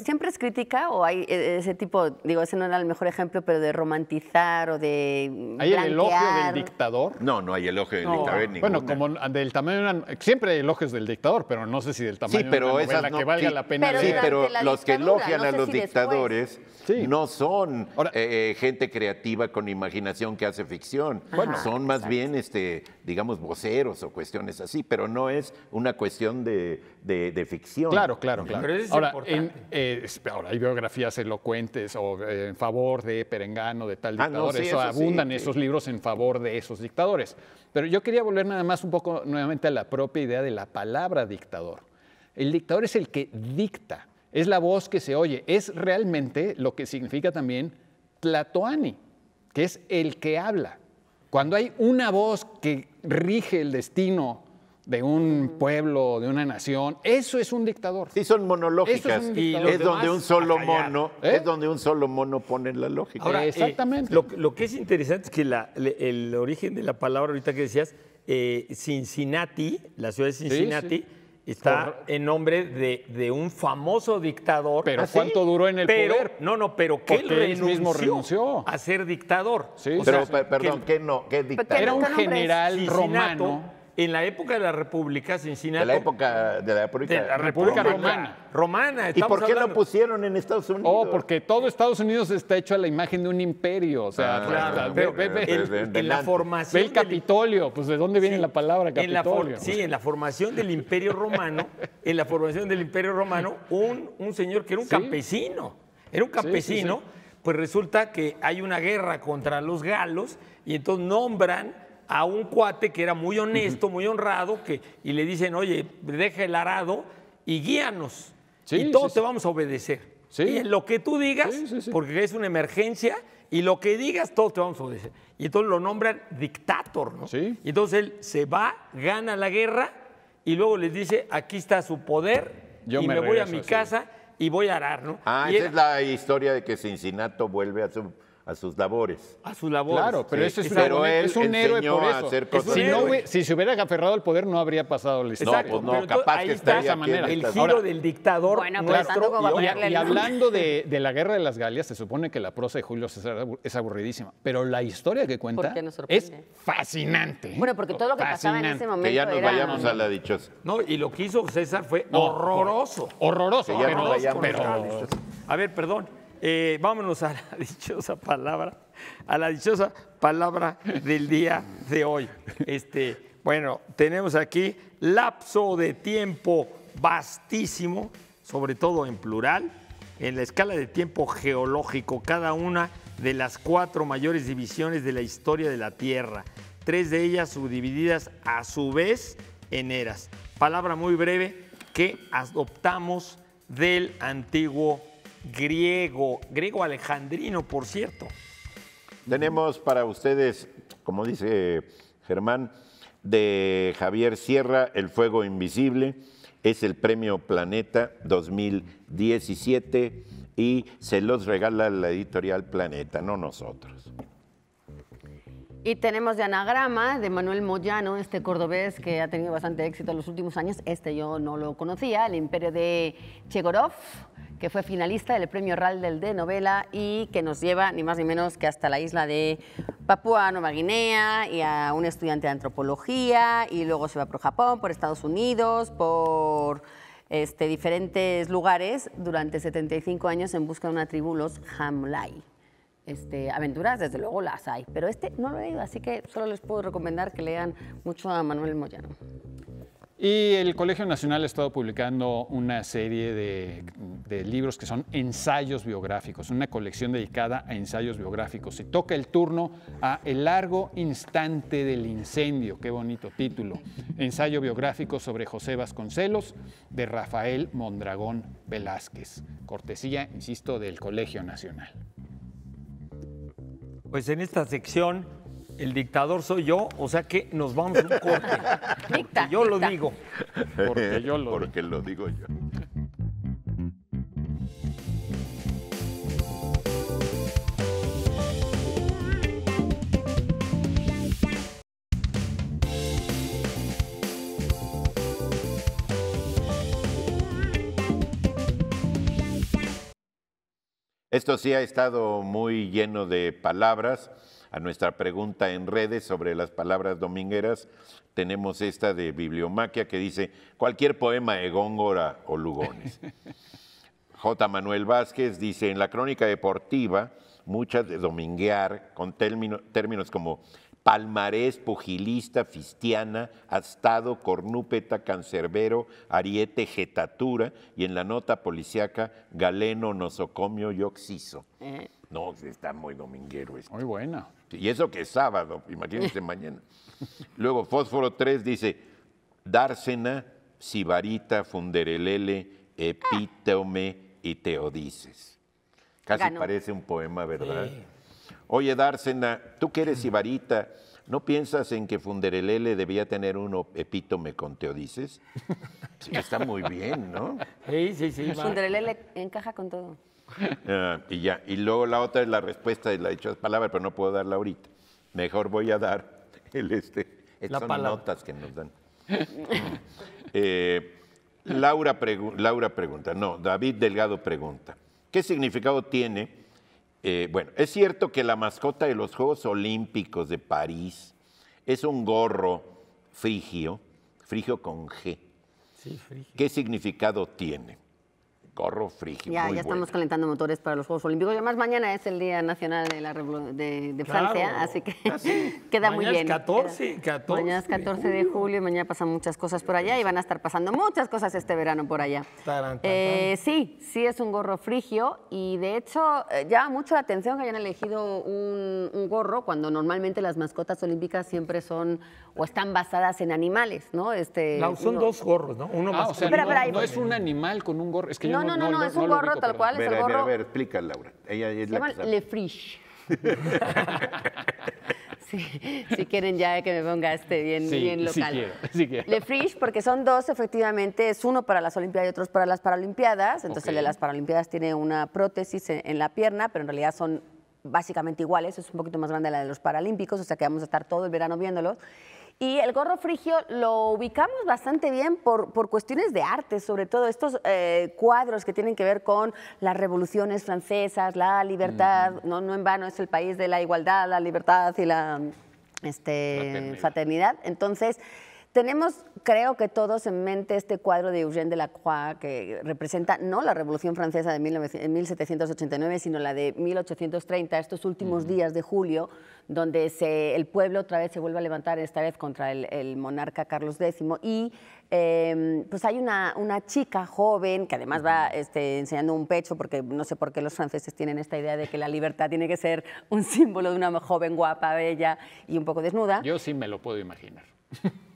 ¿Siempre es crítica o hay eh, ese tipo, digo, ese no era el mejor ejemplo, pero de romantizar o de ¿Hay el elogio del dictador? No, no hay elogio del dictador. Bueno, como del tamaño siempre hay elogios del dictador, pero no sé si del tamaño sí, pero de una no, que valga la pena pero Sí, pero los que elogian a los dictadores no son eh, eh, gente creativa con imaginación que hace ficción. son más bien, este, digamos, voceros o cuestiones así, pero no es una cuestión de, ficción. Claro, claro, claro. Eh, ahora, hay biografías elocuentes o en favor de Perengano, de tal ah, dictador. eso, abundan esos libros en favor de esos dictadores. Pero yo quería volver nada más un poco nuevamente a la propia idea de la palabra dictador. El dictador es el que dicta, es la voz que se oye, es realmente lo que significa también Tlatoani, que es el que habla. Cuando hay una voz que rige el destino de un pueblo, de una nación. Eso es un dictador. Sí, son monológicas. Es, y es donde un solo mono, ¿Eh? es donde un solo mono pone la lógica. Eh, Exactamente. lo, que es interesante es que la, el origen de la palabra ahorita que decías, eh, Cincinnati, la ciudad de Cincinnati. Está en nombre de, de, un famoso dictador. Pero ¿Ah, ¿Ah, ¿cuánto duró en el poder? No, no, pero que renunció, a ser dictador. Sí, sí. pero, perdón, que, no, que dictador. Era un general romano en la época de la República, Cincinnati. De la época de la República, la República Romana. ¿Y por qué la lo pusieron en Estados Unidos? Oh, porque todo Estados Unidos está hecho a la imagen de un imperio. O sea, Ve, el, en la formación. el Capitolio, pues de dónde viene la palabra Capitolio. sí, en la formación del Imperio Romano, en la formación del Imperio Romano, un, un señor que era un campesino. Era un campesino, pues resulta que hay una guerra contra los galos y entonces nombran a un cuate que era muy honesto, muy honrado, que, y le dicen, oye, deja el arado y guíanos. y todos te vamos a obedecer. Y lo que tú digas, porque es una emergencia, y lo que digas, todos te vamos a obedecer. Y entonces lo nombran dictator, ¿no? Y entonces él se va, gana la guerra, y luego les dice, aquí está su poder, Yo y me, voy a mi casa y voy a arar, Ah, esa es la historia de que Cincinnato vuelve a su a sus labores. A sus labores. Claro, pero ese es, un, es un héroe por eso. si, No, si se hubiera aferrado al poder no habría pasado la historia. No, pues no, capaz que está esa manera. El giro del dictador bueno, nuestro. y, y, y, hablando de, la Guerra de las Galias, se supone que la prosa de Julio César es aburridísima, pero la historia que cuenta es fascinante. Bueno, porque todo lo que pasaba en ese momento Que ya nos vayamos a la dichosa. No, y lo que hizo César fue horroroso. Horroroso. A ver, perdón. Eh, vámonos a la dichosa palabra, a la dichosa palabra del día de hoy. Este, bueno, tenemos aquí lapso de tiempo vastísimo, sobre todo en plural, en la escala de tiempo geológico, cada una de las cuatro mayores divisiones de la historia de la Tierra, tres de ellas subdivididas a su vez en eras. Palabra muy breve que adoptamos del Antiguo griego, griego alejandrino, por cierto. Tenemos para ustedes, como dice Germán, de Javier Sierra, El Fuego Invisible, es el Premio Planeta 2017 y se los regala la editorial Planeta, no nosotros. Y tenemos de anagrama de Manuel Moyano, este cordobés que ha tenido bastante éxito en los últimos años. Este yo no lo conocía, el imperio de Chegorov que fue finalista del Premio del de novela y que nos lleva ni más ni menos que hasta la isla de Papúa Nueva Guinea y a un estudiante de antropología y luego se va por Japón, por Estados Unidos, por este, diferentes lugares durante 75 años en busca de una tribu, los Hamlai. Este, aventuras, desde luego las hay, pero este no lo he leído, así que solo les puedo recomendar que lean mucho a Manuel Moyano. Y el Colegio Nacional ha estado publicando una serie de, libros que son ensayos biográficos, una colección dedicada a ensayos biográficos. Se toca el turno a El largo instante del incendio, qué bonito título. Ensayo biográfico sobre José Vasconcelos de Rafael Mondragón Velázquez. Cortesía, insisto, del Colegio Nacional. Pues en esta sección el dictador soy yo, o sea que nos vamos un corte. yo lo digo. Porque yo lo Lo digo yo. Esto sí ha estado muy lleno de palabras a nuestra pregunta en redes sobre las palabras domingueras, tenemos esta de Bibliomaquia que dice, cualquier poema de Góngora o Lugones. J. Manuel Vázquez dice, en la crónica deportiva, muchas de dominguear con términos como palmarés, pugilista, fistiana, astado, cornúpeta, cancerbero, ariete, jetatura, y en la nota policíaca, galeno, nosocomio y oxiso. Eh. No, está muy dominguero este. Muy buena. Y eso que es sábado, imagínense mañana. Luego, Fósforo 3 dice, Dársena, Sibarita, Funderelele, Epítome y Teodices. Casi parece un poema, ¿verdad? Oye, Dársena, tú que eres Sibarita, ¿No piensas en que Funderelele debía tener uno epítome con Teodices? está muy bien, ¿no? Sí, sí, sí. Funderelele encaja con todo. Ah, y ya. Y luego la otra es la respuesta de la dicha palabras pero no puedo darla ahorita. Mejor voy a dar el este. Estas son notas que nos dan. Eh, Laura, Laura pregunta, no, David Delgado pregunta, ¿qué significado tiene? Eh, bueno, es cierto que la mascota de los Juegos Olímpicos de París es un gorro frigio, frigio con G. ¿Qué significado tiene? gorro frigio. Ya, ya estamos calentando motores para los Juegos Olímpicos. Y además, mañana es el Día Nacional de, la de, Francia, así que queda muy bien. 14, 14. Mañana es 14 de julio. y mañana pasan muchas cosas por allá y van a estar pasando muchas cosas este verano por allá. Eh, sí, sí es un gorro frigio y de hecho eh, llama mucho la atención que hayan elegido un, gorro cuando normalmente las mascotas olímpicas siempre son o están basadas en animales, ¿no? Este, son dos gorros, ¿no? Uno ah, no, es un animal con un gorro, es que no, no, no, no, es un gorro tal cual. es el gorro... a ver, explica, Laura. Ella es la Le Friche. si quieren ya que me ponga este bien, bien local. Sí Le Friche, porque son dos, efectivamente, es uno para las Olimpiadas y otro para las Paralimpiadas. Entonces, el de las Paralimpiadas tiene una prótesis en, en la pierna, pero en realidad son básicamente iguales, es un poquito más grande la de los Paralímpicos, o sea que vamos a estar todo el verano viéndolos. Y el gorro frigio lo ubicamos bastante bien por, por cuestiones de arte, sobre todo estos eh, cuadros que tienen que ver con las revoluciones francesas, la libertad, no, no en vano es el país de la igualdad, la libertad y la este, fraternidad. Entonces, tenemos, creo que todos en mente este cuadro de Eugène Delacroix que representa no la Revolución Francesa de 1789, sino la de 1830, estos últimos días de julio donde el pueblo otra vez se vuelve a levantar, esta vez contra el, monarca Carlos X. Y em, pues hay una, una, chica joven que además va este, enseñando un pecho, porque no sé por qué los franceses tienen esta idea de que la libertad tiene que ser un símbolo de una joven guapa, bella y un poco desnuda. Yo sí me lo puedo imaginar.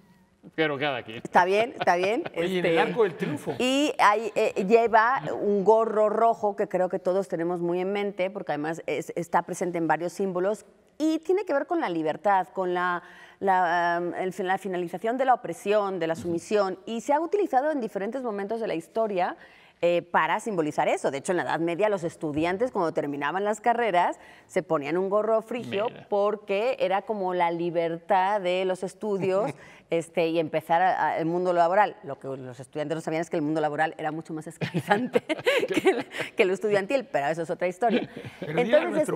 Pero cada quien. Está bien, está bien. Oye, este, en el este, triunfo. Y eh, lleva un gorro rojo que creo que todos tenemos muy en mente, porque además está presente en varios símbolos y tiene que ver con la libertad, con la, em, la finalización de la opresión, de la sumisión, y se ha utilizado en diferentes momentos de la historia eh, para simbolizar eso. De hecho, en la Edad Media los estudiantes cuando terminaban las carreras se ponían un gorro frigio porque era como la libertad de los estudios este, y empezar el mundo laboral. Lo que los estudiantes no sabían es que el mundo laboral era mucho más esclavizante que, lo estudiantil, pero eso es otra historia. Entonces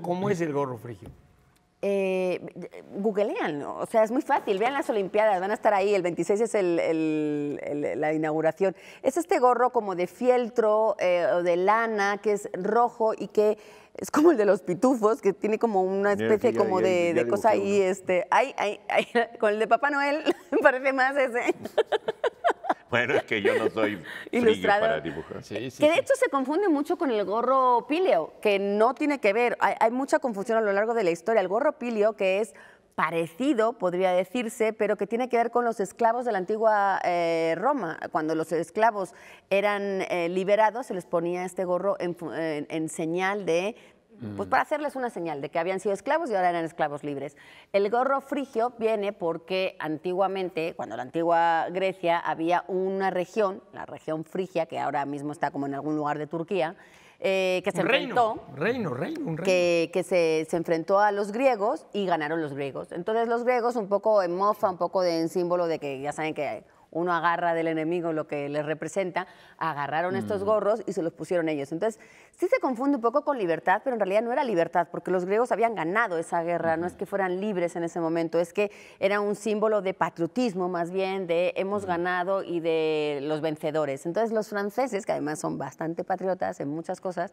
cómo es el gorro frigio eh, googlean, o sea, es muy fácil, vean las Olimpiadas, van a estar ahí, el 26 es la inauguración. Es este gorro como de fieltro eh, o de lana, que es rojo y que es como el de los pitufos, que tiene como una especie como de, cosa ahí, este, ay, ay, con el de Papá Noel, parece más ese. Bueno, es que yo no soy para dibujar. que de hecho se confunde mucho con el gorro pilio, que no tiene que ver. Hay, mucha confusión a lo largo de la historia. El gorro pilio que es parecido, podría decirse, pero que tiene que ver con los esclavos de la antigua eh, Roma. Cuando los esclavos eran eh, liberados, se les ponía este gorro en señal de pues mm. para hacerles una señal de que habían sido esclavos y ahora eran esclavos libres. El gorro frigio viene porque antiguamente, cuando la antigua Grecia, había una región, la región frigia, que ahora mismo está como en algún lugar de Turquía, eh, que se enfrentó. Reino, reino, un reino. Que, se, enfrentó a los griegos y ganaron los griegos. Entonces los griegos, un poco en mofa, un poco de, en símbolo de que ya saben que uno agarra del enemigo lo que le representa, agarraron estos mm. gorros y se los pusieron ellos. Entonces, sí se confunde un poco con libertad, pero en realidad no era libertad, porque los griegos habían ganado esa guerra, no es que fueran libres en ese momento, es que era un símbolo de patriotismo más bien, de hemos ganado y de los vencedores. Entonces, los franceses, que además son bastante patriotas en muchas cosas,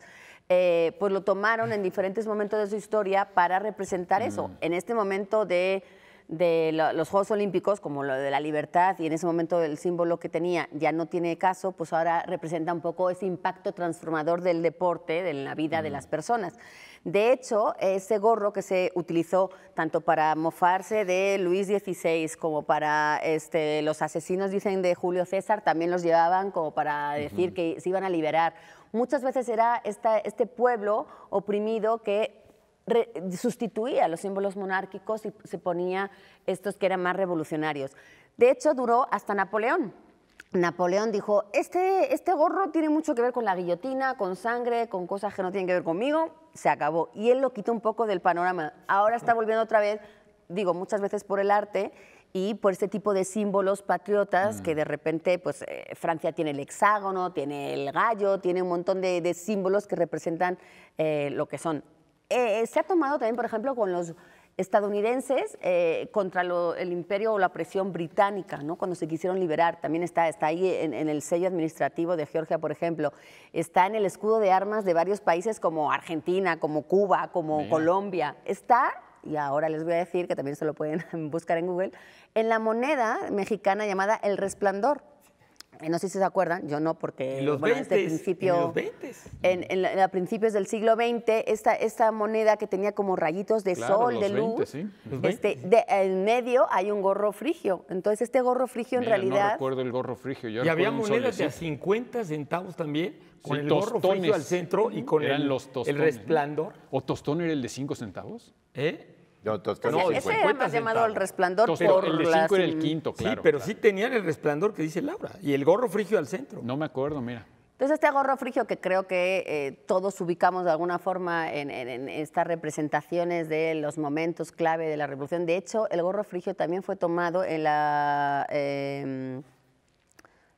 eh, pues lo tomaron en diferentes momentos de su historia para representar eso. Mm. En este momento de de los Juegos Olímpicos, como lo de la libertad, y en ese momento el símbolo que tenía ya no tiene caso, pues ahora representa un poco ese impacto transformador del deporte, de la vida de las personas. De hecho, ese gorro que se utilizó tanto para mofarse de Luis XVI como para este, los asesinos, dicen, de Julio César, también los llevaban como para decir que se iban a liberar. Muchas veces era este pueblo oprimido que sustituía los símbolos monárquicos y se ponía estos que eran más revolucionarios. De hecho, duró hasta Napoleón. Napoleón dijo, este, este gorro tiene mucho que ver con la guillotina, con sangre, con cosas que no tienen que ver conmigo, se acabó. Y él lo quitó un poco del panorama. Ahora está volviendo otra vez, digo, muchas veces por el arte y por este tipo de símbolos patriotas que mm. de repente, pues eh, Francia tiene el hexágono, tiene el gallo, tiene un montón de, símbolos que representan eh, lo que son eh, eh, se ha tomado también, por ejemplo, con los estadounidenses eh, contra el imperio o la presión británica, ¿no? cuando se quisieron liberar. También está, está ahí en, el sello administrativo de Georgia, por ejemplo. Está en el escudo de armas de varios países como Argentina, como Cuba, como Colombia. Está, y ahora les voy a decir que también se lo pueden buscar en Google, en la moneda mexicana llamada El Resplandor eh, no sé si se acuerdan, yo no, porque los bueno, 20, principio, los 20? en, a principios del siglo XX, esta, esta moneda que tenía como rayitos de sol, de luz, este, de, en medio hay un gorro frigio. Entonces este gorro frigio en realidad... No recuerdo el gorro frigio. Yo y había monedas de 50 centavos también, con el gorro frigio al centro y con Eran el, los el resplandor. ¿O tostón era el de 5 centavos? ¿Eh? ese era más llamado el resplandor por el de era el quinto, claro. Sí, pero sí tenían el resplandor que dice Laura y el gorro frigio al centro. No me acuerdo, mira. Entonces este gorro frigio que creo que eh, todos ubicamos de alguna forma en, estas representaciones de los momentos clave de la revolución. De hecho, el gorro frigio también fue tomado en la... Em,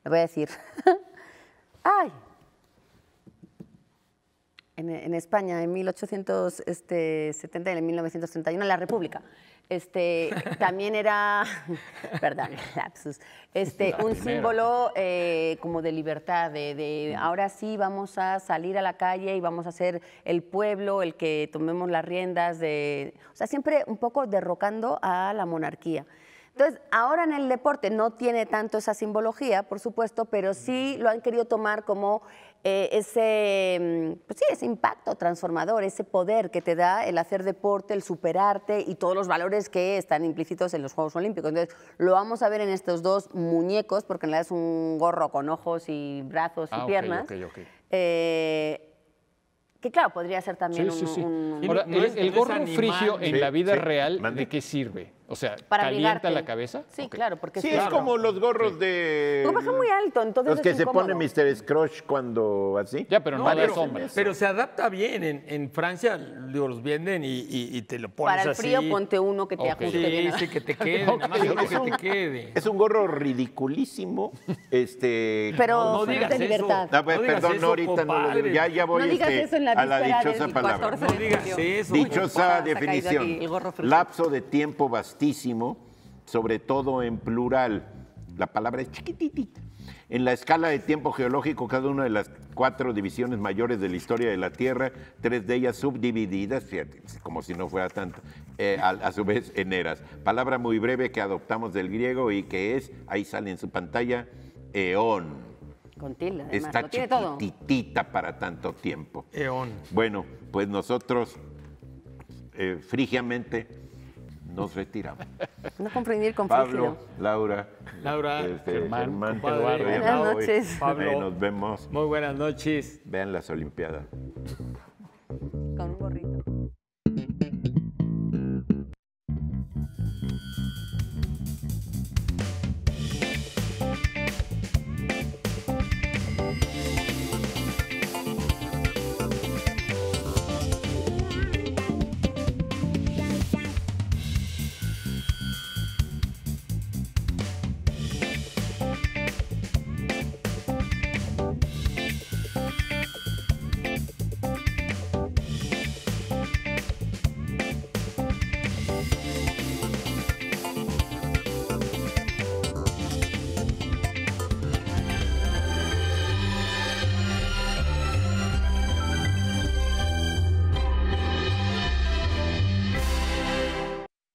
le voy a decir. ¡Ay! en, España en 1870 este, y en 1931 en la República. Este, también era, perdón, lapsus, este, un símbolo eh, como de libertad, de, ahora sí vamos a salir a la calle y vamos a ser el pueblo el que tomemos las riendas, de, o sea, siempre un poco derrocando a la monarquía. Entonces, ahora en el deporte no tiene tanto esa simbología, por supuesto, pero sí lo han querido tomar como eh, mm, pues ese, impacto transformador, ese poder que te da el hacer deporte, el superarte y todos los valores que están implícitos en los Juegos Olímpicos. Entonces, lo vamos a ver en estos dos muñecos, porque en realidad es un gorro con ojos y brazos y ah, piernas. Eh, que claro, podría ser también un, el, el, gorro frigio en la vida real, ¿de qué sirve? O sea, para ¿calienta la cabeza? Sí, claro, porque sí, es como los gorros de. No baja muy alto, entonces. Los que se pone Mr. Scrooge cuando así. Ya, pero no, no pero, Pero se adapta bien. En, Francia los venden y, te lo pones Para el frío, ponte uno que te ajuste bien. Sí, que te quede. es que te quede. Es un gorro ridiculísimo. este, pero no, digas libertad. Eso. No, digas eso, ahorita ya, ya voy este, eso la a la dichosa palabra. No digas eso. Dichosa pues, definición. Lapso de tiempo bastante sobre todo en plural. La palabra es chiquititita. En la escala de tiempo geológico, cada una de las cuatro divisiones mayores de la historia de la Tierra, tres de ellas subdivididas, como si no fuera tanto, eh, a, su vez en eras. Palabra muy breve que adoptamos del griego y que es, ahí sale en su pantalla, eón. Con Está chiquitita para tanto tiempo. Eón. Bueno, pues nosotros eh, nos retiramos. No comprendí el conflicto. Pablo, Laura, Laura, hermano, este, Germán, buenas noches. Pablo, nos vemos. Muy buenas noches. Vean las Olimpiadas. Con